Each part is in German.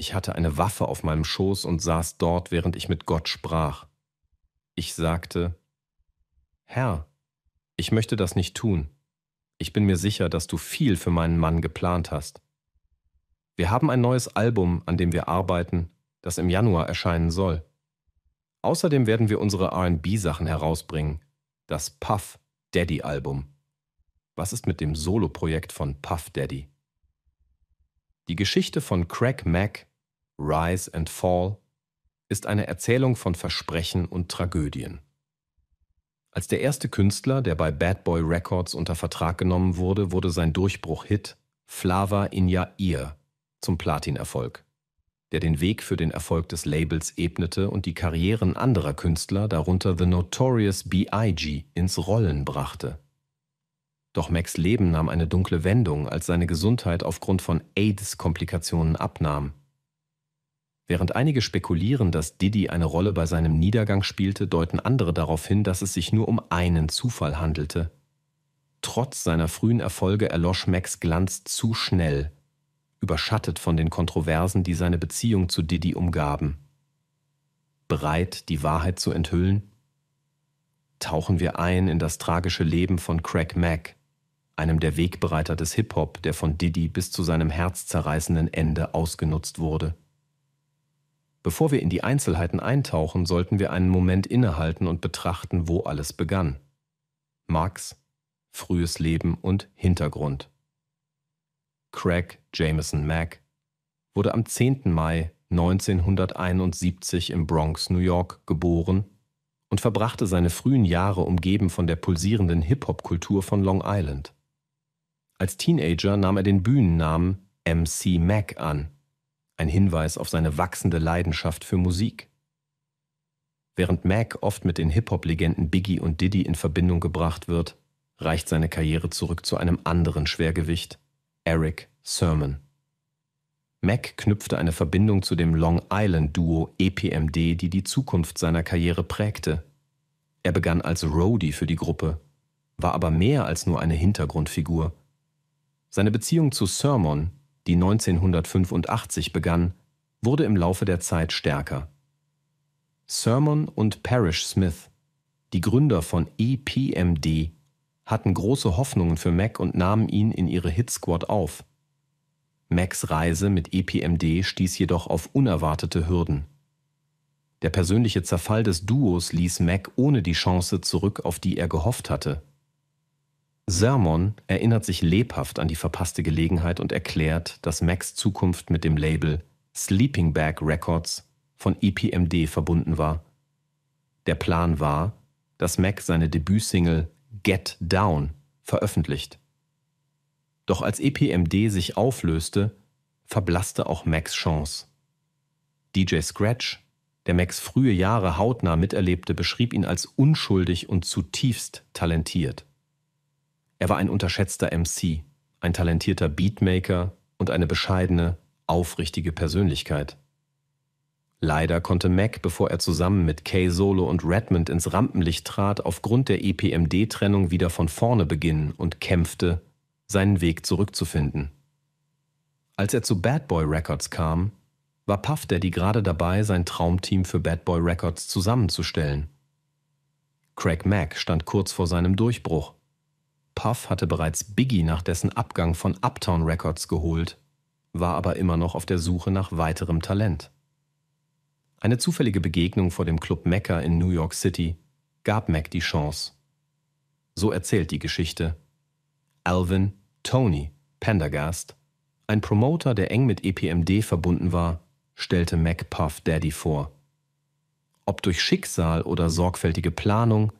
Ich hatte eine Waffe auf meinem Schoß und saß dort, während ich mit Gott sprach. Ich sagte, Herr, ich möchte das nicht tun. Ich bin mir sicher, dass du viel für meinen Mann geplant hast. Wir haben ein neues Album, an dem wir arbeiten, das im Januar erscheinen soll. Außerdem werden wir unsere RB-Sachen herausbringen, das Puff Daddy Album. Was ist mit dem Soloprojekt von Puff Daddy? Die Geschichte von Craig Mack Rise and Fall ist eine Erzählung von Versprechen und Tragödien. Als der erste Künstler, der bei Bad Boy Records unter Vertrag genommen wurde, wurde sein Durchbruch-Hit Flava in Ya Ir zum Platinerfolg, der den Weg für den Erfolg des Labels ebnete und die Karrieren anderer Künstler, darunter The Notorious B.I.G., ins Rollen brachte. Doch Max Leben nahm eine dunkle Wendung, als seine Gesundheit aufgrund von AIDS-Komplikationen abnahm Während einige spekulieren, dass Diddy eine Rolle bei seinem Niedergang spielte, deuten andere darauf hin, dass es sich nur um einen Zufall handelte. Trotz seiner frühen Erfolge erlosch Max Glanz zu schnell, überschattet von den Kontroversen, die seine Beziehung zu Diddy umgaben. Bereit, die Wahrheit zu enthüllen? Tauchen wir ein in das tragische Leben von Craig Mack, einem der Wegbereiter des Hip-Hop, der von Diddy bis zu seinem herzzerreißenden Ende ausgenutzt wurde. Bevor wir in die Einzelheiten eintauchen, sollten wir einen Moment innehalten und betrachten, wo alles begann. Marx, frühes Leben und Hintergrund. Craig Jameson Mack wurde am 10. Mai 1971 im Bronx, New York, geboren und verbrachte seine frühen Jahre umgeben von der pulsierenden Hip-Hop-Kultur von Long Island. Als Teenager nahm er den Bühnennamen MC Mack an ein Hinweis auf seine wachsende Leidenschaft für Musik. Während Mac oft mit den Hip-Hop-Legenden Biggie und Diddy in Verbindung gebracht wird, reicht seine Karriere zurück zu einem anderen Schwergewicht, Eric Sermon. Mac knüpfte eine Verbindung zu dem Long Island-Duo EPMD, die die Zukunft seiner Karriere prägte. Er begann als Roadie für die Gruppe, war aber mehr als nur eine Hintergrundfigur. Seine Beziehung zu Sermon die 1985 begann, wurde im Laufe der Zeit stärker. Sermon und Parrish Smith, die Gründer von EPMD, hatten große Hoffnungen für Mac und nahmen ihn in ihre Hitsquad auf. Macs Reise mit EPMD stieß jedoch auf unerwartete Hürden. Der persönliche Zerfall des Duos ließ Mac ohne die Chance zurück, auf die er gehofft hatte. Sermon erinnert sich lebhaft an die verpasste Gelegenheit und erklärt, dass Max Zukunft mit dem Label Sleeping Bag Records von EPMD verbunden war. Der Plan war, dass Mac seine Debütsingle Get Down veröffentlicht. Doch als EPMD sich auflöste, verblasste auch Macs Chance. DJ Scratch, der Macs frühe Jahre hautnah miterlebte, beschrieb ihn als unschuldig und zutiefst talentiert. Er war ein unterschätzter MC, ein talentierter Beatmaker und eine bescheidene, aufrichtige Persönlichkeit. Leider konnte Mac, bevor er zusammen mit Kay Solo und Redmond ins Rampenlicht trat, aufgrund der EPMD-Trennung wieder von vorne beginnen und kämpfte, seinen Weg zurückzufinden. Als er zu Bad Boy Records kam, war Puff Daddy gerade dabei, sein Traumteam für Bad Boy Records zusammenzustellen. Craig Mack stand kurz vor seinem Durchbruch. Puff hatte bereits Biggie nach dessen Abgang von Uptown Records geholt, war aber immer noch auf der Suche nach weiterem Talent. Eine zufällige Begegnung vor dem Club Mecca in New York City gab Mac die Chance. So erzählt die Geschichte. Alvin Tony Pendergast, ein Promoter, der eng mit EPMD verbunden war, stellte Mac Puff Daddy vor. Ob durch Schicksal oder sorgfältige Planung,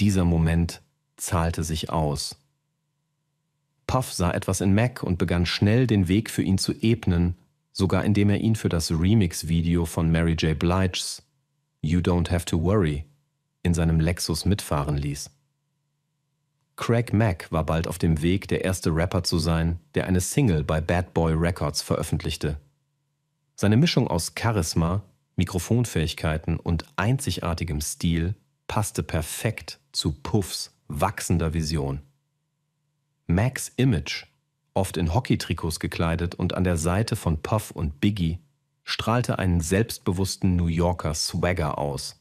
dieser Moment zahlte sich aus. Puff sah etwas in Mac und begann schnell den Weg für ihn zu ebnen, sogar indem er ihn für das Remix-Video von Mary J. Blige's You Don't Have to Worry in seinem Lexus mitfahren ließ. Craig Mack war bald auf dem Weg, der erste Rapper zu sein, der eine Single bei Bad Boy Records veröffentlichte. Seine Mischung aus Charisma, Mikrofonfähigkeiten und einzigartigem Stil passte perfekt zu Puffs wachsender Vision. Max Image, oft in Hockeytrikots gekleidet und an der Seite von Puff und Biggie, strahlte einen selbstbewussten New Yorker Swagger aus.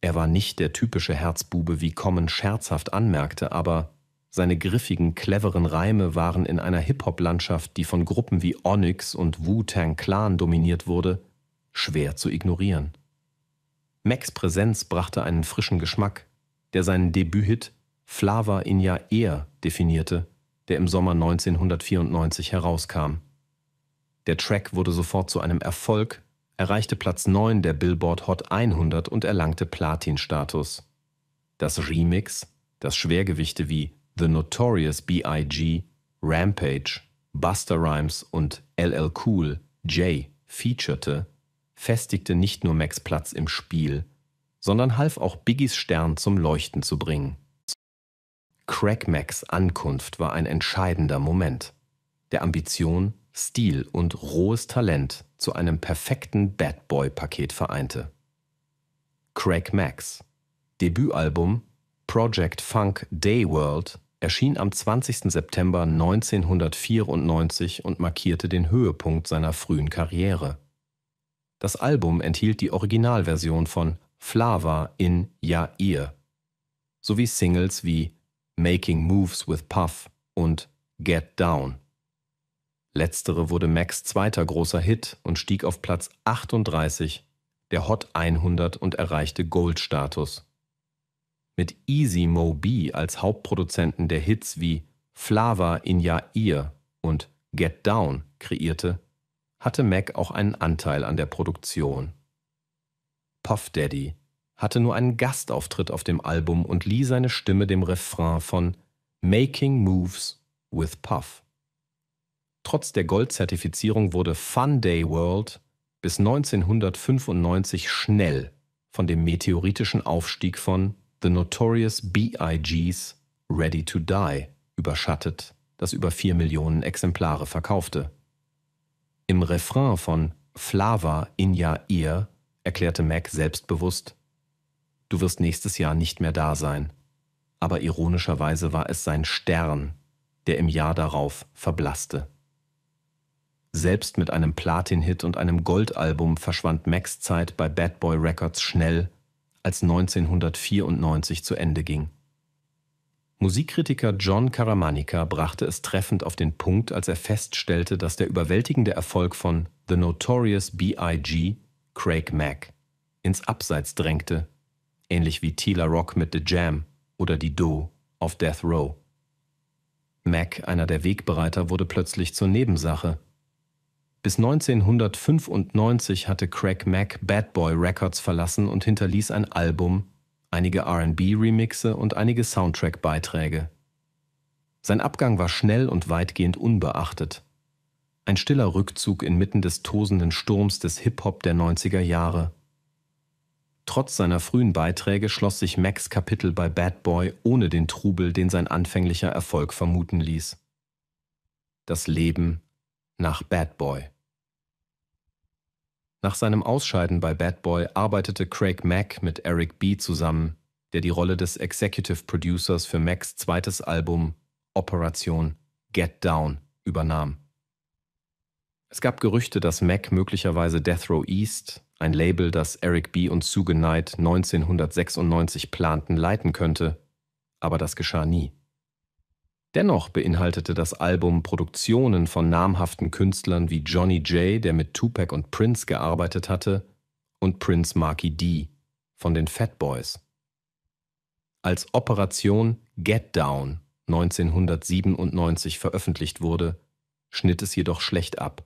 Er war nicht der typische Herzbube, wie Common scherzhaft anmerkte, aber seine griffigen, cleveren Reime waren in einer Hip-Hop-Landschaft, die von Gruppen wie Onyx und Wu-Tang Clan dominiert wurde, schwer zu ignorieren. Max Präsenz brachte einen frischen Geschmack, der seinen Debüthit Flava in ja er definierte, der im Sommer 1994 herauskam. Der Track wurde sofort zu einem Erfolg, erreichte Platz 9 der Billboard Hot 100 und erlangte Platin-Status. Das Remix, das Schwergewichte wie The Notorious B.I.G., Rampage, Buster Rhymes und LL Cool J featurete, festigte nicht nur Max Platz im Spiel, sondern half auch Biggies Stern zum Leuchten zu bringen. Crackmacks Ankunft war ein entscheidender Moment, der Ambition, Stil und rohes Talent zu einem perfekten Bad Boy-Paket vereinte. Craig Max, Debütalbum Project Funk Day World, erschien am 20. September 1994 und markierte den Höhepunkt seiner frühen Karriere. Das Album enthielt die Originalversion von Flava in ja Jair sowie Singles wie Making Moves with Puff und Get Down. Letztere wurde Macs zweiter großer Hit und stieg auf Platz 38 der Hot 100 und erreichte Gold-Status. Mit Easy Mo B als Hauptproduzenten der Hits wie Flava in ja Jair und Get Down kreierte, hatte Mac auch einen Anteil an der Produktion. Puff Daddy hatte nur einen Gastauftritt auf dem Album und lieh seine Stimme dem Refrain von Making Moves with Puff. Trotz der Goldzertifizierung wurde Fun Day World bis 1995 schnell von dem meteoritischen Aufstieg von The Notorious B.I.G.'s Ready to Die überschattet, das über 4 Millionen Exemplare verkaufte. Im Refrain von Flava in Ya Ear erklärte Mac selbstbewusst. Du wirst nächstes Jahr nicht mehr da sein. Aber ironischerweise war es sein Stern, der im Jahr darauf verblasste. Selbst mit einem Platin-Hit und einem Goldalbum verschwand Macs Zeit bei Bad Boy Records schnell, als 1994 zu Ende ging. Musikkritiker John Karamanica brachte es treffend auf den Punkt, als er feststellte, dass der überwältigende Erfolg von The Notorious B.I.G. Craig Mack, ins Abseits drängte, ähnlich wie Tila Rock mit The Jam oder die Do auf Death Row. Mack, einer der Wegbereiter, wurde plötzlich zur Nebensache. Bis 1995 hatte Craig Mack Bad Boy Records verlassen und hinterließ ein Album, einige RB-Remixe und einige Soundtrack-Beiträge. Sein Abgang war schnell und weitgehend unbeachtet. Ein stiller Rückzug inmitten des tosenden Sturms des Hip-Hop der 90er Jahre. Trotz seiner frühen Beiträge schloss sich Max Kapitel bei Bad Boy ohne den Trubel, den sein anfänglicher Erfolg vermuten ließ. Das Leben nach Bad Boy. Nach seinem Ausscheiden bei Bad Boy arbeitete Craig Mack mit Eric B. zusammen, der die Rolle des Executive Producers für Macs zweites Album Operation Get Down übernahm. Es gab Gerüchte, dass Mac möglicherweise Death Row East, ein Label, das Eric B. und Suge Knight 1996 planten, leiten könnte, aber das geschah nie. Dennoch beinhaltete das Album Produktionen von namhaften Künstlern wie Johnny J., der mit Tupac und Prince gearbeitet hatte, und Prince Marky D. von den Fat Boys. Als Operation Get Down 1997 veröffentlicht wurde, schnitt es jedoch schlecht ab.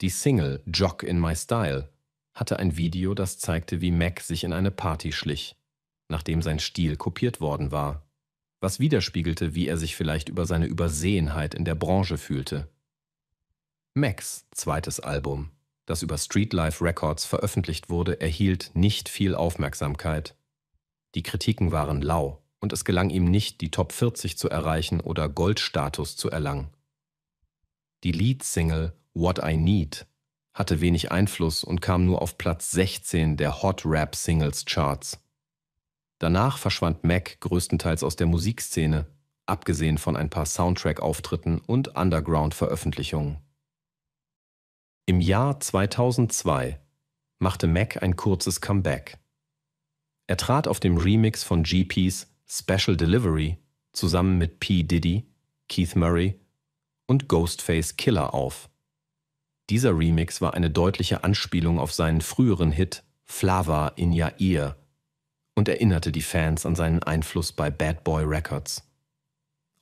Die Single Jock in My Style hatte ein Video, das zeigte, wie Mac sich in eine Party schlich, nachdem sein Stil kopiert worden war, was widerspiegelte, wie er sich vielleicht über seine Übersehenheit in der Branche fühlte. Macs zweites Album, das über Streetlife Records veröffentlicht wurde, erhielt nicht viel Aufmerksamkeit. Die Kritiken waren lau und es gelang ihm nicht, die Top 40 zu erreichen oder Goldstatus zu erlangen. Die Lead-Single What I Need hatte wenig Einfluss und kam nur auf Platz 16 der Hot Rap Singles Charts. Danach verschwand Mac größtenteils aus der Musikszene, abgesehen von ein paar Soundtrack-Auftritten und Underground-Veröffentlichungen. Im Jahr 2002 machte Mac ein kurzes Comeback. Er trat auf dem Remix von GPs Special Delivery zusammen mit P. Diddy, Keith Murray und Ghostface Killer auf. Dieser Remix war eine deutliche Anspielung auf seinen früheren Hit Flava in Ya Ear und erinnerte die Fans an seinen Einfluss bei Bad Boy Records.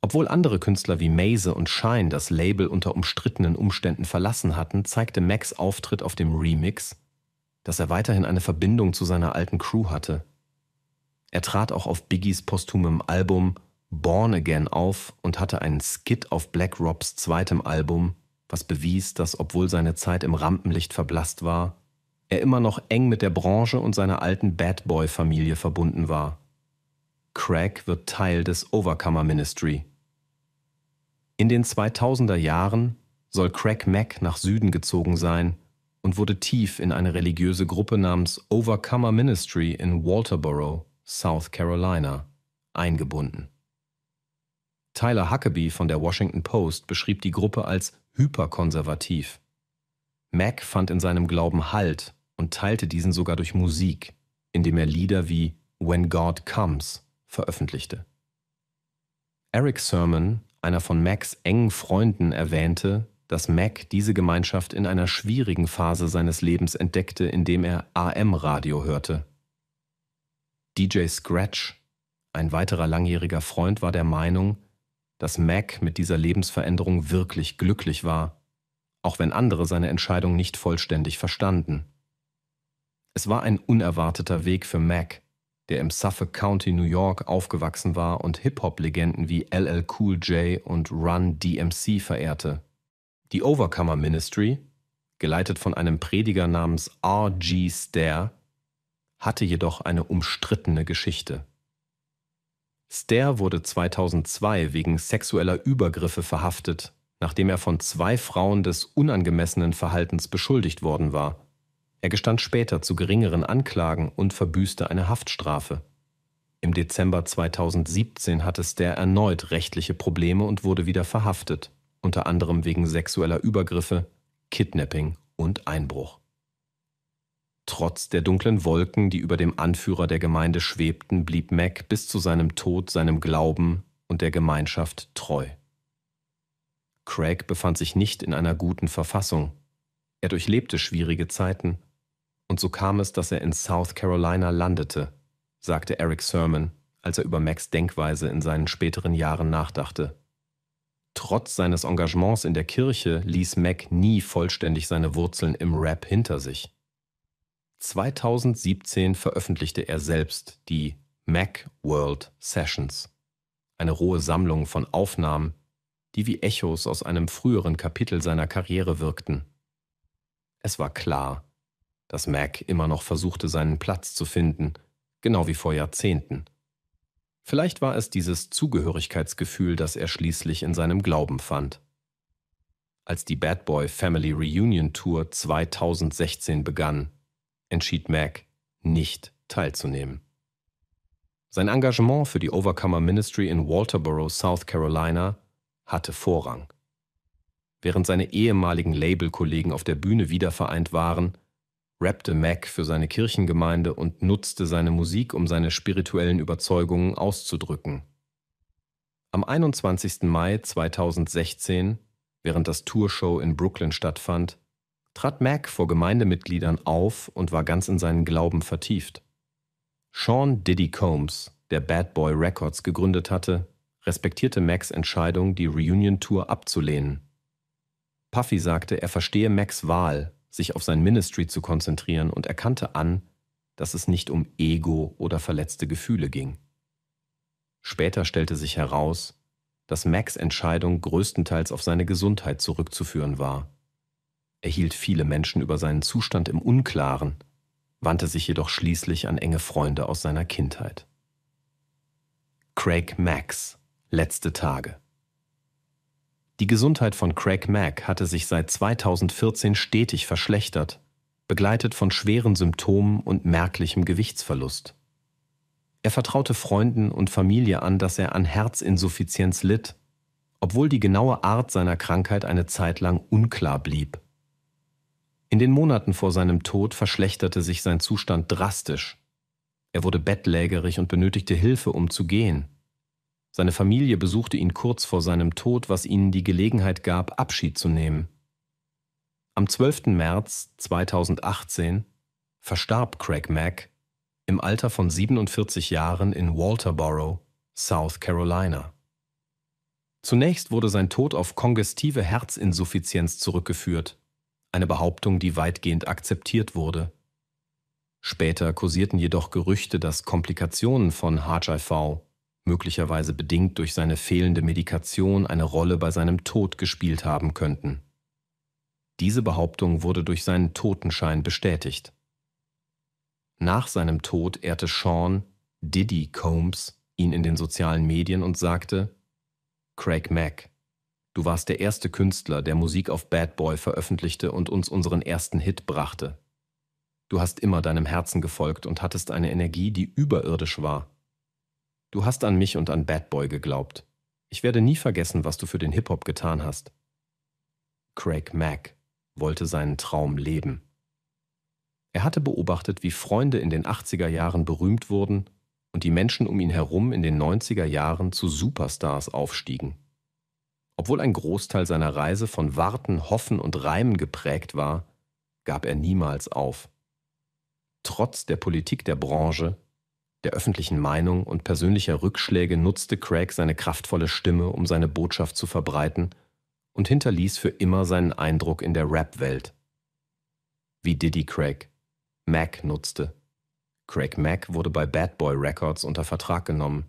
Obwohl andere Künstler wie Maze und Shine das Label unter umstrittenen Umständen verlassen hatten, zeigte Max Auftritt auf dem Remix, dass er weiterhin eine Verbindung zu seiner alten Crew hatte. Er trat auch auf Biggies posthumem Album Born Again auf und hatte einen Skit auf Black Robs zweitem Album was bewies, dass obwohl seine Zeit im Rampenlicht verblasst war, er immer noch eng mit der Branche und seiner alten Bad Boy-Familie verbunden war. Craig wird Teil des Overcomer Ministry. In den 2000er Jahren soll Craig Mack nach Süden gezogen sein und wurde tief in eine religiöse Gruppe namens Overcomer Ministry in Walterboro, South Carolina, eingebunden. Tyler Huckabee von der Washington Post beschrieb die Gruppe als hyperkonservativ. Mac fand in seinem Glauben Halt und teilte diesen sogar durch Musik, indem er Lieder wie When God Comes veröffentlichte. Eric Sermon, einer von Macs engen Freunden, erwähnte, dass Mac diese Gemeinschaft in einer schwierigen Phase seines Lebens entdeckte, indem er AM-Radio hörte. DJ Scratch, ein weiterer langjähriger Freund, war der Meinung, dass Mac mit dieser Lebensveränderung wirklich glücklich war, auch wenn andere seine Entscheidung nicht vollständig verstanden. Es war ein unerwarteter Weg für Mac, der im Suffolk County, New York aufgewachsen war und Hip-Hop-Legenden wie LL Cool J und Run DMC verehrte. Die Overcomer Ministry, geleitet von einem Prediger namens R.G. Stair, hatte jedoch eine umstrittene Geschichte. Stair wurde 2002 wegen sexueller Übergriffe verhaftet, nachdem er von zwei Frauen des unangemessenen Verhaltens beschuldigt worden war. Er gestand später zu geringeren Anklagen und verbüßte eine Haftstrafe. Im Dezember 2017 hatte Stair erneut rechtliche Probleme und wurde wieder verhaftet, unter anderem wegen sexueller Übergriffe, Kidnapping und Einbruch. Trotz der dunklen Wolken, die über dem Anführer der Gemeinde schwebten, blieb Mac bis zu seinem Tod seinem Glauben und der Gemeinschaft treu. Craig befand sich nicht in einer guten Verfassung. Er durchlebte schwierige Zeiten. Und so kam es, dass er in South Carolina landete, sagte Eric Sermon, als er über Macs Denkweise in seinen späteren Jahren nachdachte. Trotz seines Engagements in der Kirche ließ Mac nie vollständig seine Wurzeln im Rap hinter sich. 2017 veröffentlichte er selbst die Mac World Sessions, eine rohe Sammlung von Aufnahmen, die wie Echos aus einem früheren Kapitel seiner Karriere wirkten. Es war klar, dass Mac immer noch versuchte, seinen Platz zu finden, genau wie vor Jahrzehnten. Vielleicht war es dieses Zugehörigkeitsgefühl, das er schließlich in seinem Glauben fand. Als die Bad Boy Family Reunion Tour 2016 begann, entschied Mac, nicht teilzunehmen. Sein Engagement für die Overcomer Ministry in Walterboro, South Carolina, hatte Vorrang. Während seine ehemaligen Labelkollegen auf der Bühne wiedervereint waren, rappte Mac für seine Kirchengemeinde und nutzte seine Musik, um seine spirituellen Überzeugungen auszudrücken. Am 21. Mai 2016, während das Tourshow in Brooklyn stattfand, trat Mac vor Gemeindemitgliedern auf und war ganz in seinen Glauben vertieft. Sean Diddy Combs, der Bad Boy Records gegründet hatte, respektierte Macs Entscheidung, die Reunion-Tour abzulehnen. Puffy sagte, er verstehe Macs Wahl, sich auf sein Ministry zu konzentrieren und erkannte an, dass es nicht um Ego oder verletzte Gefühle ging. Später stellte sich heraus, dass Macs Entscheidung größtenteils auf seine Gesundheit zurückzuführen war er hielt viele Menschen über seinen Zustand im Unklaren, wandte sich jedoch schließlich an enge Freunde aus seiner Kindheit. Craig Max Letzte Tage Die Gesundheit von Craig Mack hatte sich seit 2014 stetig verschlechtert, begleitet von schweren Symptomen und merklichem Gewichtsverlust. Er vertraute Freunden und Familie an, dass er an Herzinsuffizienz litt, obwohl die genaue Art seiner Krankheit eine Zeit lang unklar blieb. In den Monaten vor seinem Tod verschlechterte sich sein Zustand drastisch. Er wurde bettlägerig und benötigte Hilfe, um zu gehen. Seine Familie besuchte ihn kurz vor seinem Tod, was ihnen die Gelegenheit gab, Abschied zu nehmen. Am 12. März 2018 verstarb Craig Mack im Alter von 47 Jahren in Walterboro, South Carolina. Zunächst wurde sein Tod auf kongestive Herzinsuffizienz zurückgeführt, eine Behauptung, die weitgehend akzeptiert wurde. Später kursierten jedoch Gerüchte, dass Komplikationen von HIV, möglicherweise bedingt durch seine fehlende Medikation, eine Rolle bei seinem Tod gespielt haben könnten. Diese Behauptung wurde durch seinen Totenschein bestätigt. Nach seinem Tod ehrte Sean Diddy Combs ihn in den sozialen Medien und sagte, Craig Mack, Du warst der erste Künstler, der Musik auf Bad Boy veröffentlichte und uns unseren ersten Hit brachte. Du hast immer deinem Herzen gefolgt und hattest eine Energie, die überirdisch war. Du hast an mich und an Bad Boy geglaubt. Ich werde nie vergessen, was du für den Hip-Hop getan hast. Craig Mack wollte seinen Traum leben. Er hatte beobachtet, wie Freunde in den 80er Jahren berühmt wurden und die Menschen um ihn herum in den 90er Jahren zu Superstars aufstiegen. Obwohl ein Großteil seiner Reise von Warten, Hoffen und Reimen geprägt war, gab er niemals auf. Trotz der Politik der Branche, der öffentlichen Meinung und persönlicher Rückschläge nutzte Craig seine kraftvolle Stimme, um seine Botschaft zu verbreiten und hinterließ für immer seinen Eindruck in der Rap-Welt. Wie Diddy Craig Mac nutzte. Craig Mac wurde bei Bad Boy Records unter Vertrag genommen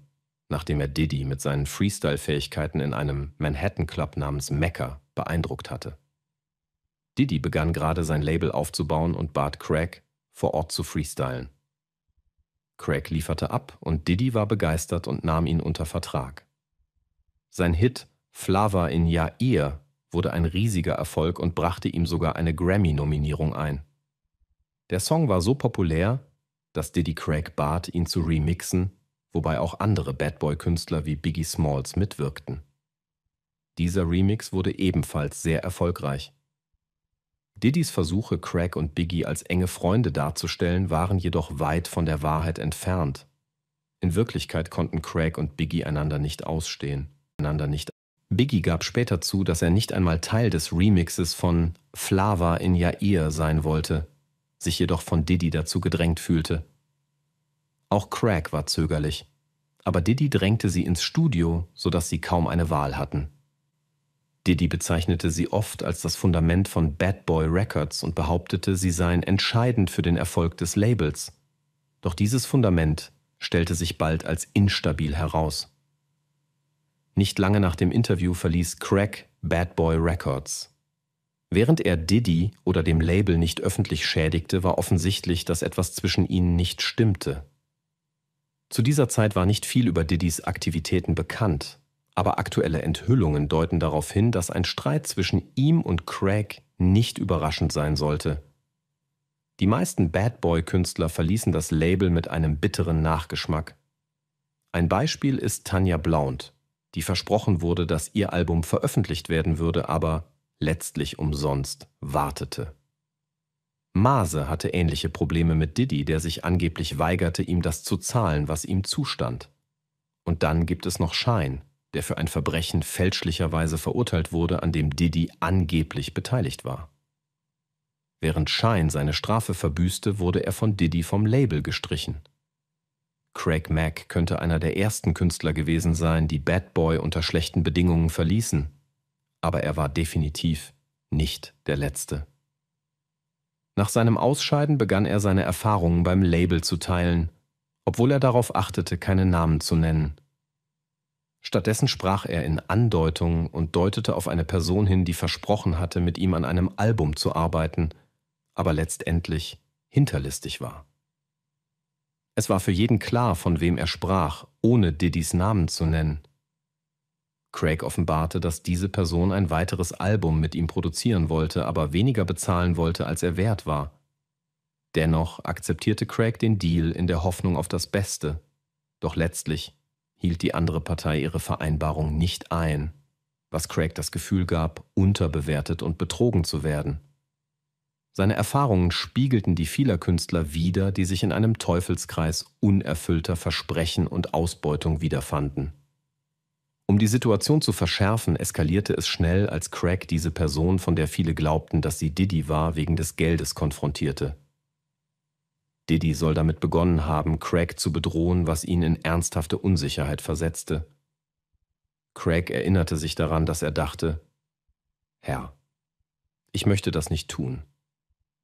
nachdem er Diddy mit seinen Freestyle-Fähigkeiten in einem Manhattan-Club namens Mecca beeindruckt hatte. Diddy begann gerade sein Label aufzubauen und bat Craig, vor Ort zu freestylen. Craig lieferte ab und Diddy war begeistert und nahm ihn unter Vertrag. Sein Hit Flava in Yair wurde ein riesiger Erfolg und brachte ihm sogar eine Grammy-Nominierung ein. Der Song war so populär, dass Diddy Craig bat, ihn zu remixen wobei auch andere Bad Boy-Künstler wie Biggie Smalls mitwirkten. Dieser Remix wurde ebenfalls sehr erfolgreich. Diddys Versuche, Craig und Biggie als enge Freunde darzustellen, waren jedoch weit von der Wahrheit entfernt. In Wirklichkeit konnten Craig und Biggie einander nicht ausstehen. Einander nicht. Biggie gab später zu, dass er nicht einmal Teil des Remixes von Flava in Yair sein wollte, sich jedoch von Diddy dazu gedrängt fühlte. Auch Craig war zögerlich. Aber Diddy drängte sie ins Studio, sodass sie kaum eine Wahl hatten. Diddy bezeichnete sie oft als das Fundament von Bad Boy Records und behauptete, sie seien entscheidend für den Erfolg des Labels. Doch dieses Fundament stellte sich bald als instabil heraus. Nicht lange nach dem Interview verließ Craig Bad Boy Records. Während er Diddy oder dem Label nicht öffentlich schädigte, war offensichtlich, dass etwas zwischen ihnen nicht stimmte. Zu dieser Zeit war nicht viel über Diddys Aktivitäten bekannt, aber aktuelle Enthüllungen deuten darauf hin, dass ein Streit zwischen ihm und Craig nicht überraschend sein sollte. Die meisten Bad Boy-Künstler verließen das Label mit einem bitteren Nachgeschmack. Ein Beispiel ist Tanja Blount, die versprochen wurde, dass ihr Album veröffentlicht werden würde, aber letztlich umsonst wartete. Maase hatte ähnliche Probleme mit Diddy, der sich angeblich weigerte, ihm das zu zahlen, was ihm zustand. Und dann gibt es noch Schein, der für ein Verbrechen fälschlicherweise verurteilt wurde, an dem Diddy angeblich beteiligt war. Während Schein seine Strafe verbüßte, wurde er von Diddy vom Label gestrichen. Craig Mack könnte einer der ersten Künstler gewesen sein, die Bad Boy unter schlechten Bedingungen verließen, aber er war definitiv nicht der Letzte. Nach seinem Ausscheiden begann er seine Erfahrungen beim Label zu teilen, obwohl er darauf achtete, keine Namen zu nennen. Stattdessen sprach er in Andeutungen und deutete auf eine Person hin, die versprochen hatte, mit ihm an einem Album zu arbeiten, aber letztendlich hinterlistig war. Es war für jeden klar, von wem er sprach, ohne Diddys Namen zu nennen. Craig offenbarte, dass diese Person ein weiteres Album mit ihm produzieren wollte, aber weniger bezahlen wollte, als er wert war. Dennoch akzeptierte Craig den Deal in der Hoffnung auf das Beste. Doch letztlich hielt die andere Partei ihre Vereinbarung nicht ein, was Craig das Gefühl gab, unterbewertet und betrogen zu werden. Seine Erfahrungen spiegelten die vieler Künstler wider, die sich in einem Teufelskreis unerfüllter Versprechen und Ausbeutung wiederfanden. Um die Situation zu verschärfen, eskalierte es schnell, als Craig diese Person, von der viele glaubten, dass sie Diddy war, wegen des Geldes konfrontierte. Diddy soll damit begonnen haben, Craig zu bedrohen, was ihn in ernsthafte Unsicherheit versetzte. Craig erinnerte sich daran, dass er dachte, Herr, ich möchte das nicht tun.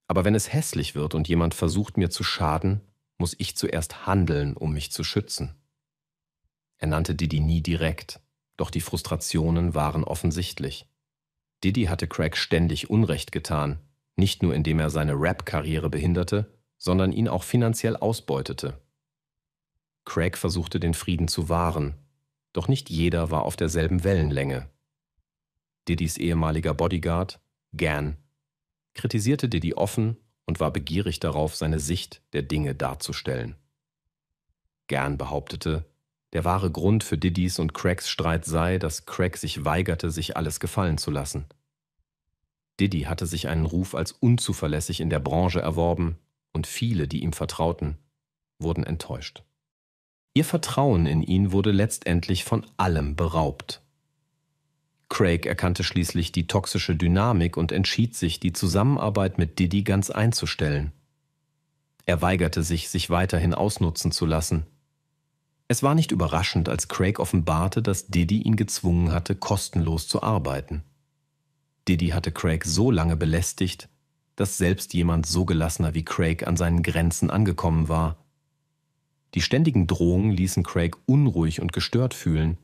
Aber wenn es hässlich wird und jemand versucht mir zu schaden, muss ich zuerst handeln, um mich zu schützen. Er nannte Diddy nie direkt, doch die Frustrationen waren offensichtlich. Diddy hatte Craig ständig Unrecht getan, nicht nur indem er seine Rap-Karriere behinderte, sondern ihn auch finanziell ausbeutete. Craig versuchte den Frieden zu wahren, doch nicht jeder war auf derselben Wellenlänge. Diddys ehemaliger Bodyguard, Gan, kritisierte Diddy offen und war begierig darauf, seine Sicht der Dinge darzustellen. Gan behauptete, der wahre Grund für Diddys und Craigs Streit sei, dass Craig sich weigerte, sich alles gefallen zu lassen. Diddy hatte sich einen Ruf als unzuverlässig in der Branche erworben und viele, die ihm vertrauten, wurden enttäuscht. Ihr Vertrauen in ihn wurde letztendlich von allem beraubt. Craig erkannte schließlich die toxische Dynamik und entschied sich, die Zusammenarbeit mit Diddy ganz einzustellen. Er weigerte sich, sich weiterhin ausnutzen zu lassen es war nicht überraschend, als Craig offenbarte, dass Diddy ihn gezwungen hatte, kostenlos zu arbeiten. Diddy hatte Craig so lange belästigt, dass selbst jemand so gelassener wie Craig an seinen Grenzen angekommen war. Die ständigen Drohungen ließen Craig unruhig und gestört fühlen,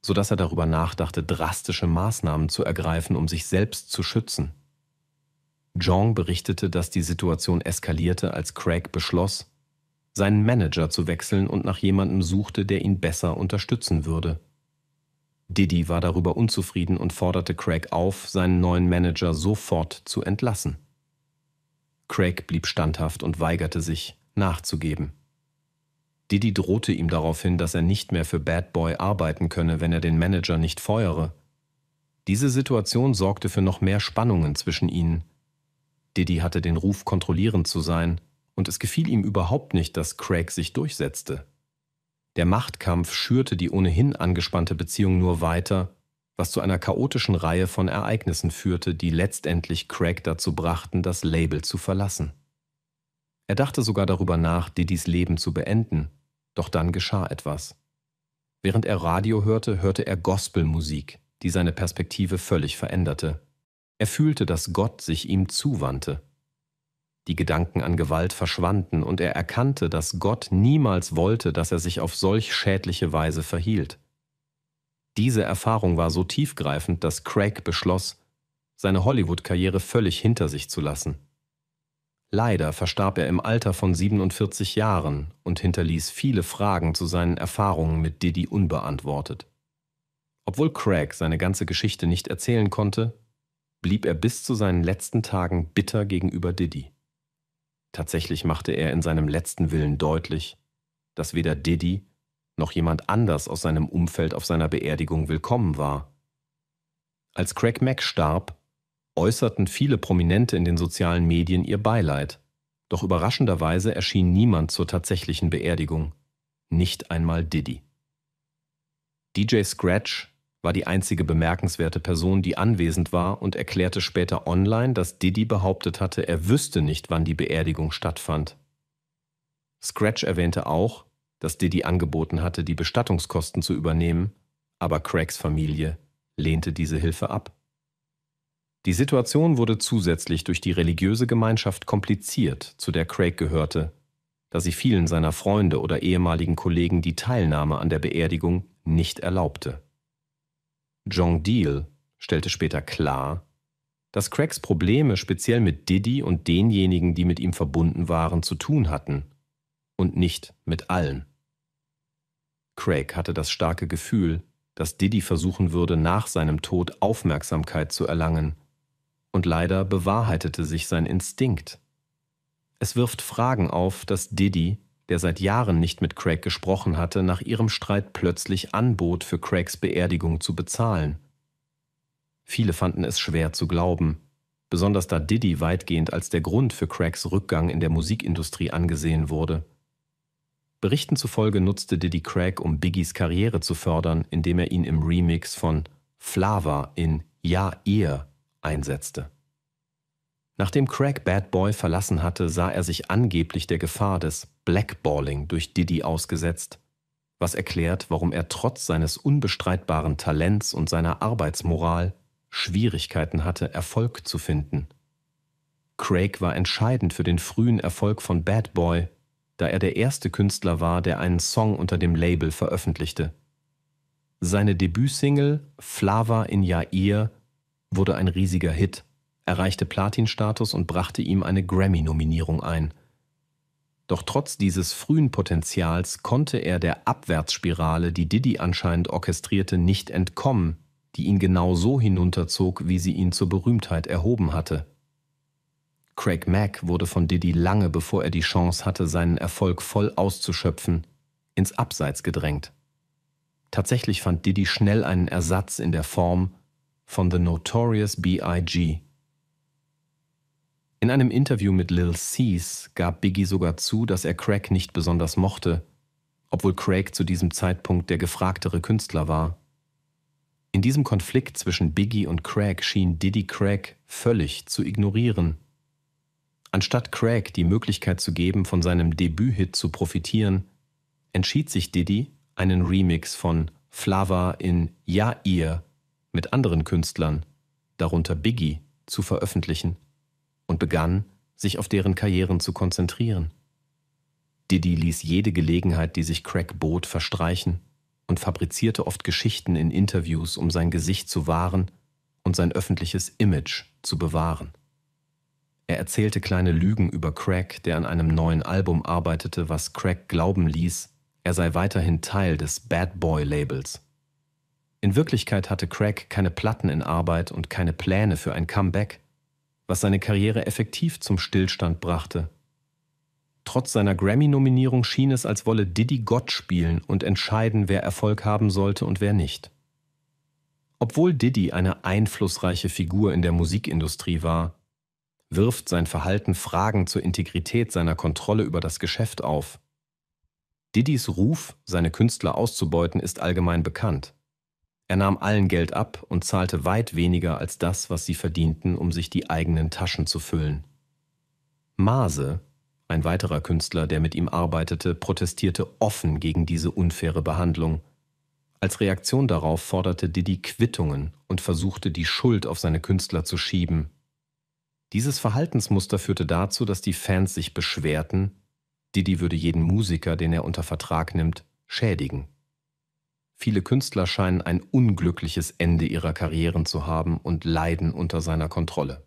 sodass er darüber nachdachte, drastische Maßnahmen zu ergreifen, um sich selbst zu schützen. John berichtete, dass die Situation eskalierte, als Craig beschloss, seinen Manager zu wechseln und nach jemandem suchte, der ihn besser unterstützen würde. Diddy war darüber unzufrieden und forderte Craig auf, seinen neuen Manager sofort zu entlassen. Craig blieb standhaft und weigerte sich, nachzugeben. Diddy drohte ihm daraufhin, dass er nicht mehr für Bad Boy arbeiten könne, wenn er den Manager nicht feuere. Diese Situation sorgte für noch mehr Spannungen zwischen ihnen. Diddy hatte den Ruf, kontrollierend zu sein, und es gefiel ihm überhaupt nicht, dass Craig sich durchsetzte. Der Machtkampf schürte die ohnehin angespannte Beziehung nur weiter, was zu einer chaotischen Reihe von Ereignissen führte, die letztendlich Craig dazu brachten, das Label zu verlassen. Er dachte sogar darüber nach, Diddys Leben zu beenden, doch dann geschah etwas. Während er Radio hörte, hörte er Gospelmusik, die seine Perspektive völlig veränderte. Er fühlte, dass Gott sich ihm zuwandte die Gedanken an Gewalt verschwanden und er erkannte, dass Gott niemals wollte, dass er sich auf solch schädliche Weise verhielt. Diese Erfahrung war so tiefgreifend, dass Craig beschloss, seine Hollywood-Karriere völlig hinter sich zu lassen. Leider verstarb er im Alter von 47 Jahren und hinterließ viele Fragen zu seinen Erfahrungen mit Diddy unbeantwortet. Obwohl Craig seine ganze Geschichte nicht erzählen konnte, blieb er bis zu seinen letzten Tagen bitter gegenüber Diddy. Tatsächlich machte er in seinem letzten Willen deutlich, dass weder Diddy noch jemand anders aus seinem Umfeld auf seiner Beerdigung willkommen war. Als Craig Mack starb, äußerten viele Prominente in den sozialen Medien ihr Beileid, doch überraschenderweise erschien niemand zur tatsächlichen Beerdigung, nicht einmal Diddy. DJ Scratch war die einzige bemerkenswerte Person, die anwesend war und erklärte später online, dass Diddy behauptet hatte, er wüsste nicht, wann die Beerdigung stattfand. Scratch erwähnte auch, dass Diddy angeboten hatte, die Bestattungskosten zu übernehmen, aber Craigs Familie lehnte diese Hilfe ab. Die Situation wurde zusätzlich durch die religiöse Gemeinschaft kompliziert, zu der Craig gehörte, da sie vielen seiner Freunde oder ehemaligen Kollegen die Teilnahme an der Beerdigung nicht erlaubte. John Deal stellte später klar, dass Craigs Probleme speziell mit Diddy und denjenigen, die mit ihm verbunden waren, zu tun hatten und nicht mit allen. Craig hatte das starke Gefühl, dass Diddy versuchen würde, nach seinem Tod Aufmerksamkeit zu erlangen, und leider bewahrheitete sich sein Instinkt. Es wirft Fragen auf, dass Diddy der seit Jahren nicht mit Craig gesprochen hatte, nach ihrem Streit plötzlich anbot, für Craigs Beerdigung zu bezahlen. Viele fanden es schwer zu glauben, besonders da Diddy weitgehend als der Grund für Craigs Rückgang in der Musikindustrie angesehen wurde. Berichten zufolge nutzte Diddy Craig, um Biggies Karriere zu fördern, indem er ihn im Remix von Flava in Ja, ihr einsetzte. Nachdem Craig Bad Boy verlassen hatte, sah er sich angeblich der Gefahr des Blackballing durch Diddy ausgesetzt, was erklärt, warum er trotz seines unbestreitbaren Talents und seiner Arbeitsmoral Schwierigkeiten hatte, Erfolg zu finden. Craig war entscheidend für den frühen Erfolg von Bad Boy, da er der erste Künstler war, der einen Song unter dem Label veröffentlichte. Seine Debütsingle Flava in Yair wurde ein riesiger Hit erreichte Platinstatus und brachte ihm eine Grammy-Nominierung ein. Doch trotz dieses frühen Potenzials konnte er der Abwärtsspirale, die Diddy anscheinend orchestrierte, nicht entkommen, die ihn genau so hinunterzog, wie sie ihn zur Berühmtheit erhoben hatte. Craig Mack wurde von Diddy lange bevor er die Chance hatte, seinen Erfolg voll auszuschöpfen, ins Abseits gedrängt. Tatsächlich fand Diddy schnell einen Ersatz in der Form von The Notorious B.I.G. In einem Interview mit Lil Cease gab Biggie sogar zu, dass er Craig nicht besonders mochte, obwohl Craig zu diesem Zeitpunkt der gefragtere Künstler war. In diesem Konflikt zwischen Biggie und Craig schien Diddy Craig völlig zu ignorieren. Anstatt Craig die Möglichkeit zu geben, von seinem Debüthit zu profitieren, entschied sich Diddy, einen Remix von Flava in Ja ihr mit anderen Künstlern, darunter Biggie, zu veröffentlichen und begann, sich auf deren Karrieren zu konzentrieren. Diddy ließ jede Gelegenheit, die sich Craig bot, verstreichen und fabrizierte oft Geschichten in Interviews, um sein Gesicht zu wahren und sein öffentliches Image zu bewahren. Er erzählte kleine Lügen über Craig, der an einem neuen Album arbeitete, was Craig glauben ließ, er sei weiterhin Teil des Bad Boy Labels. In Wirklichkeit hatte Craig keine Platten in Arbeit und keine Pläne für ein Comeback, was seine Karriere effektiv zum Stillstand brachte. Trotz seiner Grammy-Nominierung schien es, als wolle Diddy Gott spielen und entscheiden, wer Erfolg haben sollte und wer nicht. Obwohl Diddy eine einflussreiche Figur in der Musikindustrie war, wirft sein Verhalten Fragen zur Integrität seiner Kontrolle über das Geschäft auf. Diddys Ruf, seine Künstler auszubeuten, ist allgemein bekannt. Er nahm allen Geld ab und zahlte weit weniger als das, was sie verdienten, um sich die eigenen Taschen zu füllen. Maase, ein weiterer Künstler, der mit ihm arbeitete, protestierte offen gegen diese unfaire Behandlung. Als Reaktion darauf forderte Didi Quittungen und versuchte, die Schuld auf seine Künstler zu schieben. Dieses Verhaltensmuster führte dazu, dass die Fans sich beschwerten, Didi würde jeden Musiker, den er unter Vertrag nimmt, schädigen. Viele Künstler scheinen ein unglückliches Ende ihrer Karrieren zu haben und leiden unter seiner Kontrolle.